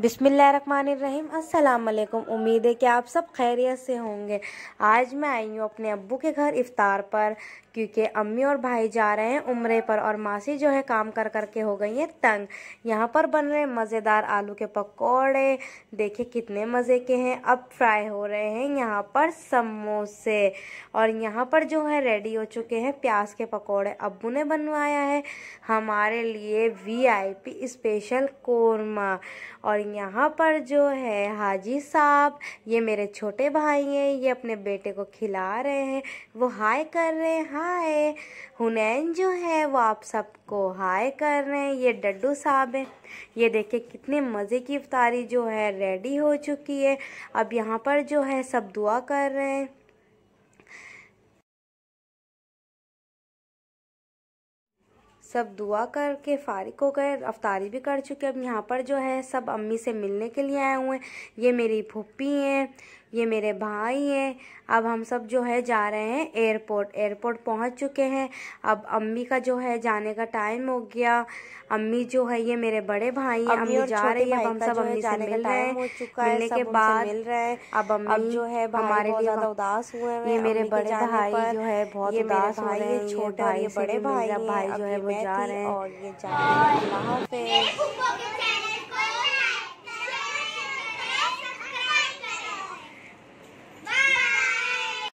बिसमीम् अल्लाम उम्मीद है कि आप सब खैरियत से होंगे आज मैं आई हूँ अपने अब्बू के घर इफ़ार पर क्योंकि अम्मी और भाई जा रहे हैं उम्रे पर और मासी जो है काम कर कर के हो गई हैं तंग यहाँ पर बन रहे मज़ेदार आलू के पकौड़े देखिए कितने मज़े के हैं अब फ्राई हो रहे हैं यहाँ पर समोसे और यहाँ पर जो है रेडी हो चुके हैं प्याज के पकौड़े अब्बू ने बनवाया है हमारे लिए पी स्पेशल कोरमा और यहाँ पर जो है हाजी साहब ये मेरे छोटे भाई हैं ये अपने बेटे को खिला रहे हैं वो हाय कर रहे हैं हाय हुनैन जो है वो आप सबको हाय कर रहे हैं ये डड्डू साहब हैं ये देखिए कितने मज़े की इफ्तारी जो है रेडी हो चुकी है अब यहाँ पर जो है सब दुआ कर रहे हैं सब दुआ करके फारिक हो गए अफ्तारी भी कर चुके अब यहाँ पर जो है सब अम्मी से मिलने के लिए आए हुए हैं ये मेरी फूफी हैं ये मेरे भाई हैं अब हम सब जो है जा रहे हैं एयरपोर्ट एयरपोर्ट पहुंच चुके हैं अब अम्मी का जो है जाने का टाइम हो गया अम्मी जो है ये मेरे बड़े भाई हैं अम्मी जा रही है हम सब अम्मी से मिल रहे हैं के बाद मिल रहे हैं अब अम्मी जो है हमारे लिए ज्यादा उदास हुए हैं ये मेरे बड़े भाई जो है बहुत उदास हुए हैं छोटे भाई बड़े भाई भाई जो है वो जा रहे हैं और ये जा रहे हैं